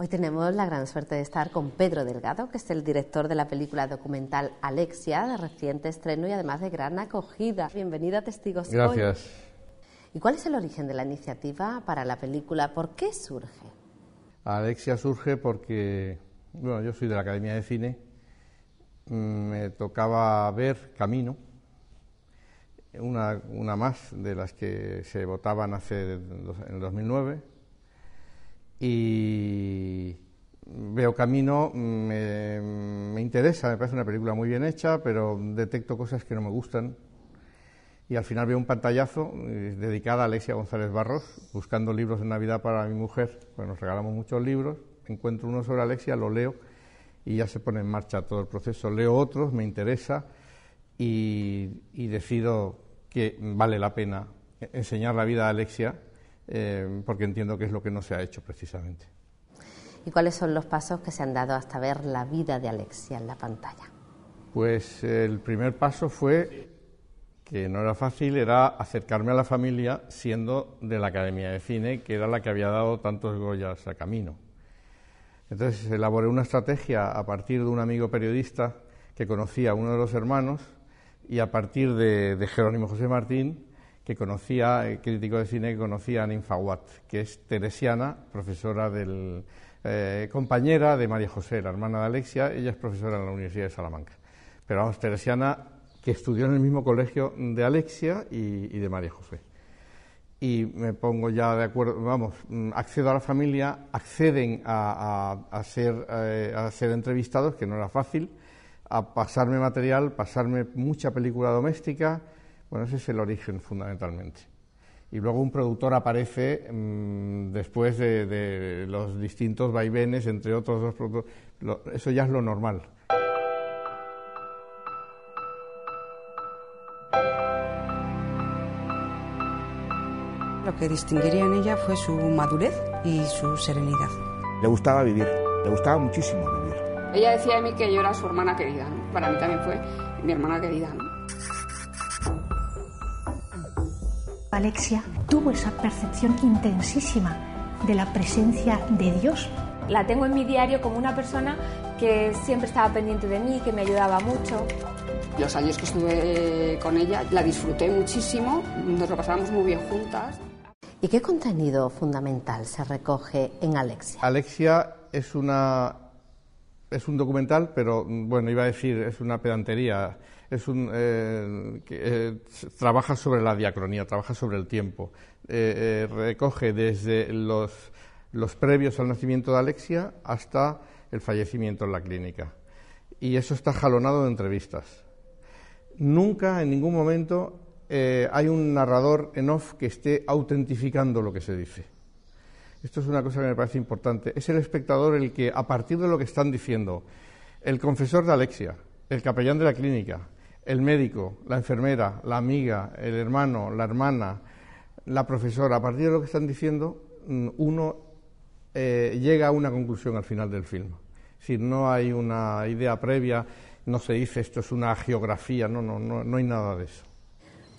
Hoy tenemos la gran suerte de estar con Pedro Delgado, que es el director de la película documental Alexia, de reciente estreno y además de gran acogida. Bienvenida a Testigos. Gracias. ¿Y cuál es el origen de la iniciativa para la película? ¿Por qué surge? Alexia surge porque, bueno, yo soy de la Academia de Cine, mm, me tocaba ver Camino, una, una más de las que se votaban hace en 2009 y veo camino, me, interesa, me parece una película muy bien hecha, pero detecto cosas que no me gustan. Y al final veo un pantallazo eh, dedicado a Alexia González Barros, buscando libros de Navidad para mi mujer, pues nos regalamos muchos libros, encuentro uno sobre Alexia, lo leo y ya se pone en marcha todo el proceso. Leo otros, me interesa y decido que vale la pena enseñar la vida a Alexia Em, porque entiendo que es lo que no se ha hecho precisamente. ¿Y cuáles son los pasos que se han dado hasta ver la vida de Alexia en la pantalla? Pues el primer paso fue que no era fácil, era acercarme a la familia siendo de la Academia de Cine, que era la que había dado tantos Goyas a camino. Entonces elaboré una estrategia a partir de un amigo periodista que conocía a uno de los hermanos y a partir de Jerónimo José Martín que conocía, eh, crítico de cine, que conocía a Ninfaguat, que es teresiana, profesora del, eh, compañera de María José, la hermana de Alexia, ella es profesora en la Universidad de Salamanca. Pero vamos, teresiana que estudió en el mismo colegio de Alexia y, de María José. Y me pongo ya de acuerdo, vamos, mm, accedo a la familia, acceden a, a, ser, eh, a ser entrevistados, que no era fácil, a pasarme material, pasarme mucha película doméstica, bueno, ese es el origen fundamentalmente. Y luego un productor aparece mm, después de, los distintos vaivenes entre otros dos productos. eso ya es lo normal. Lo que distinguiría en ella fue su madurez y su serenidad. Le gustaba vivir, le gustaba muchísimo vivir. Ella decía a mí que yo era su hermana querida. Para mí también fue mi hermana querida. Alexia tuvo esa percepción intensísima de la presencia de Dios. La tengo en mi diario como una persona que siempre estaba pendiente de mí, que me ayudaba mucho. Los años que estuve con ella la disfruté muchísimo, nos lo pasábamos muy bien juntas. ¿Y qué contenido fundamental se recoge en Alexia? Alexia es una es un documental, pero bueno, iba a decir, es una pedantería es un, eh, que, eh, trabaja sobre la diacronía, trabaja sobre el tiempo. Eh, recoge desde los, los previos al nacimiento de Alexia hasta el fallecimiento en la clínica. Y eso está jalonado de entrevistas. Nunca, en ningún momento, hay un narrador en off que esté autentificando lo que se dice. Esto es una cosa que me parece importante. Es el espectador el que, a partir de lo que están diciendo, el confesor de Alexia, el capellán de la clínica, el médico, la enfermera, la amiga, el hermano, la hermana, la profesora, a partir de lo que están diciendo, mm, uno eh, llega a una conclusión al final del film. Si no hay una idea previa, no se dice esto es una geografía, no, no, no, hay nada de eso.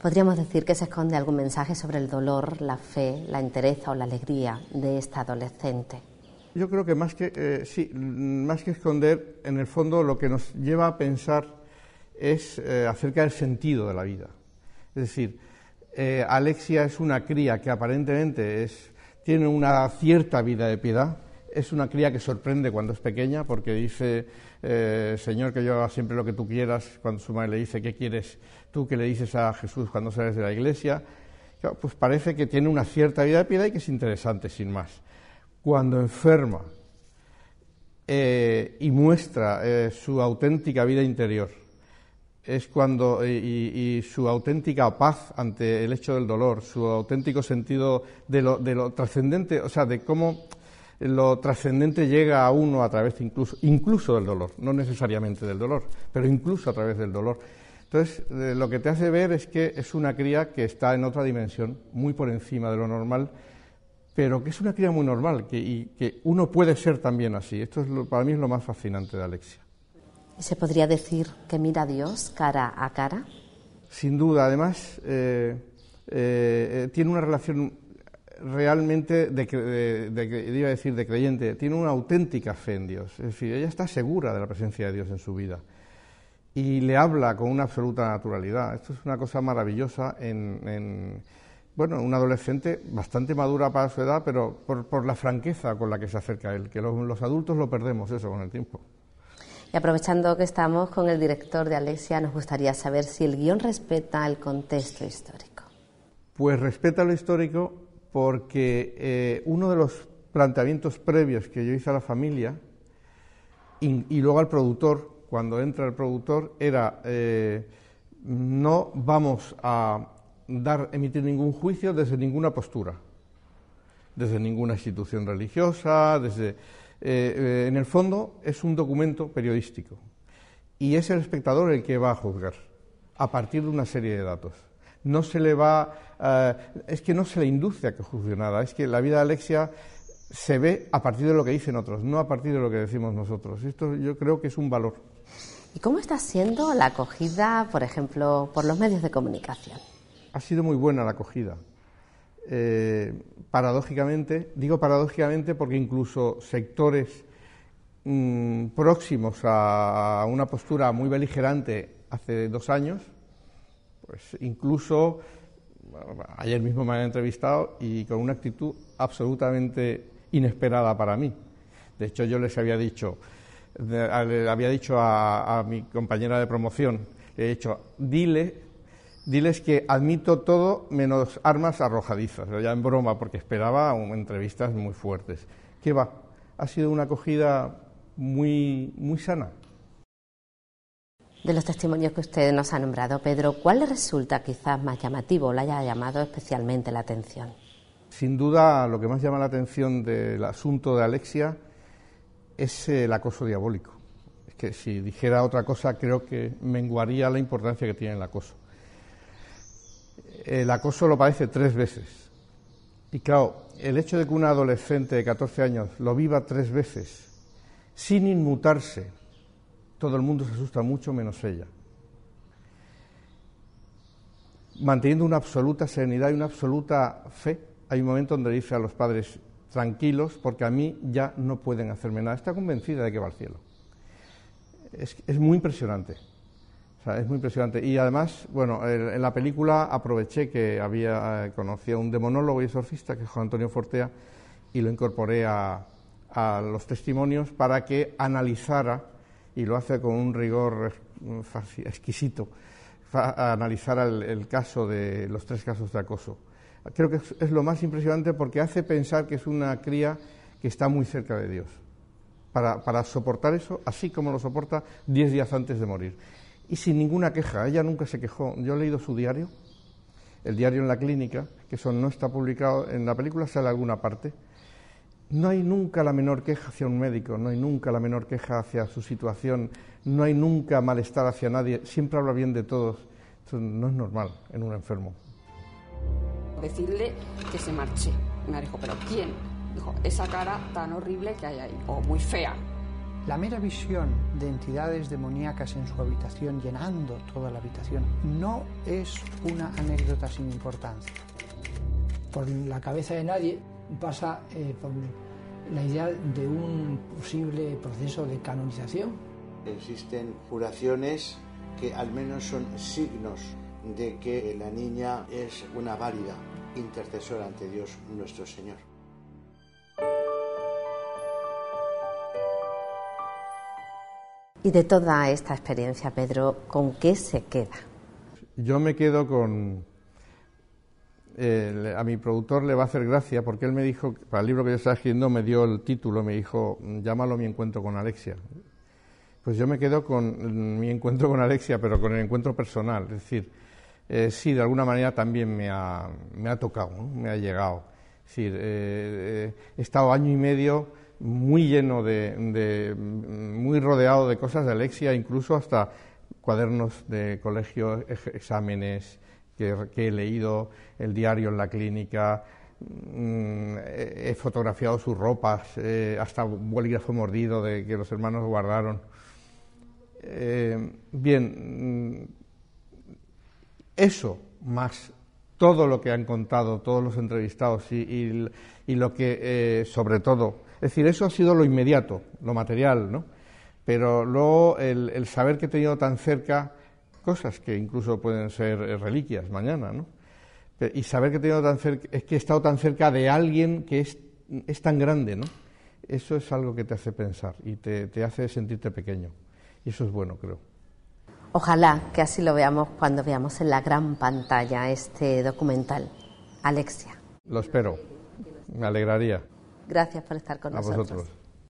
¿Podríamos decir que se esconde algún mensaje sobre el dolor, la fe, la entereza o la alegría de esta adolescente? Yo creo que más que, eh, sí, mm, más que esconder, en el fondo lo que nos lleva a pensar es eh, acerca del sentido de la vida. Es decir, eh, Alexia es una cría que aparentemente es, tiene una cierta vida de piedad, es una cría que sorprende cuando es pequeña porque dice, eh, Señor, que yo haga siempre lo que tú quieras, cuando su madre le dice, ¿qué quieres tú que le dices a Jesús cuando sales de la iglesia? pues parece que tiene una cierta vida de piedad y que es interesante, sin más. Cuando enferma y muestra su auténtica vida interior, es cuando y, su auténtica paz ante el hecho del dolor, su auténtico sentido de lo, trascendente, o sea, de cómo lo trascendente llega a uno a través incluso, del dolor, no necesariamente del dolor, pero incluso a través del dolor. Entonces, eh, lo que te hace ver es que es una cría que está en otra dimensión, muy por encima de lo normal, pero que es una cría muy normal que, y que uno puede ser también así. Esto es para mí es lo más fascinante de Alexia. ¿Se podría decir que mira a Dios cara a cara? Sin duda, además, eh, eh, eh, tiene una relación realmente, de, decir de creyente, tiene una auténtica fe en Dios. Es decir, ella está segura de la presencia de Dios en su vida y le habla con una absoluta naturalidad. Esto es una cosa maravillosa en, bueno, un adolescente bastante madura para su edad, pero por, la franqueza con la que se acerca a él, que los adultos lo perdemos eso con el tiempo. Y aprovechando que estamos con el director de Alexia, nos gustaría saber si el guión respeta el contexto histórico. Pues respeta lo histórico porque eh, uno de los planteamientos previos que yo hice a la familia y, luego al productor, cuando entra el productor, era eh, no vamos a dar, emitir ningún juicio desde ninguna postura, desde ninguna institución religiosa, desde eh, eh, en el fondo es un documento periodístico y es el espectador el que va a juzgar a partir de una serie de datos. No se le va, eh, es que no se le induce a que juzgue nada, es que la vida de Alexia se ve a partir de lo que dicen otros, no a partir de lo que decimos nosotros. Esto yo creo que es un valor. ¿Y cómo está siendo la acogida, por ejemplo, por los medios de comunicación? Ha sido muy buena la acogida. Eh, paradójicamente, digo paradójicamente porque incluso sectores mm, próximos a una postura muy beligerante hace dos años, pues incluso ayer mismo me han entrevistado y con una actitud absolutamente inesperada para mí. De hecho, yo les había dicho, le había dicho a, a mi compañera de promoción, le he dicho, dile diles que admito todo menos armas arrojadizas, ya en broma, porque esperaba entrevistas muy fuertes. ¿Qué va? Ha sido una acogida muy, muy sana. De los testimonios que usted nos ha nombrado, Pedro, ¿cuál le resulta quizás más llamativo o le haya llamado especialmente la atención? Sin duda, lo que más llama la atención del asunto de Alexia es el acoso diabólico. Es que si dijera otra cosa, creo que menguaría la importancia que tiene el acoso el acoso lo padece tres veces. Y claro, el hecho de que una adolescente de 14 años lo viva tres veces, sin inmutarse, todo el mundo se asusta mucho menos ella. Manteniendo una absoluta serenidad y una absoluta fe, hay un momento donde dice a los padres, tranquilos, porque a mí ya no pueden hacerme nada. Está convencida de que va al cielo. Es, es muy impresionante es muy impresionante. Y además, bueno, en la película aproveché que había eh, conocía un demonólogo y exorcista que es Juan Antonio Fortea, y lo incorporé a, los testimonios para que analizara, y lo hace con un rigor mm, exquisito, analizara el, caso de los tres casos de acoso. Creo que es, lo más impresionante porque hace pensar que es una cría que está muy cerca de Dios, para soportar eso, así como lo soporta diez días antes de morir y sin ninguna queja. Ella nunca se quejó. Yo he leído su diario, el diario en la clínica, que eso no está publicado en la película, sale alguna parte. No hay nunca la menor queja hacia un médico, no hay nunca la menor queja hacia su situación, no hay nunca malestar hacia nadie, siempre habla bien de todos. no es normal en un enfermo. Decirle que se marche. Me dijo, ¿pero quién? Dijo, esa cara tan horrible que hay ahí, o muy fea, la mera visión de entidades demoníacas en su habitación, llenando toda la habitación, no es una anécdota sin importancia. Por la cabeza de nadie pasa eh, por la idea de un posible proceso de canonización. Existen juraciones que al menos son signos de que la niña es una válida intercesora ante Dios nuestro Señor. Y de toda esta experiencia, Pedro, ¿con qué se queda? Yo me quedo con... Eh, a mi productor le va a hacer gracia porque él me dijo, para el libro que yo estaba escribiendo, me dio el título, me dijo, llámalo mi encuentro con Alexia. Pues yo me quedo con mm, mi encuentro con Alexia, pero con el encuentro personal. Es decir, eh, sí, de alguna manera también me ha, me ha tocado, me ha llegado. Es decir, eh, eh, he estado año y medio muy lleno de, mm, muy rodeado de cosas de Alexia, incluso hasta cuadernos de colegio, exámenes que, he leído, el diario en la clínica, mm, he, fotografiado sus ropas, eh, hasta un bolígrafo mordido de que los hermanos guardaron. Eh, bien, mm, eso más todo lo que han contado todos los entrevistados y, lo que, eh, sobre todo, es decir, eso ha sido lo inmediato, lo material, ¿no? Pero luego el, saber que he tenido tan cerca cosas que incluso pueden ser eh, reliquias mañana, ¿no? Y saber que he tenido tan cerca, es que he estado tan cerca de alguien que es, tan grande, ¿no? Eso es algo que te hace pensar y te hace sentirte pequeño. Y eso es bueno, creo. Ojalá que así lo veamos cuando veamos en la gran pantalla este documental. Alexia. Lo espero. Me alegraría. Gracias por estar con nosotros.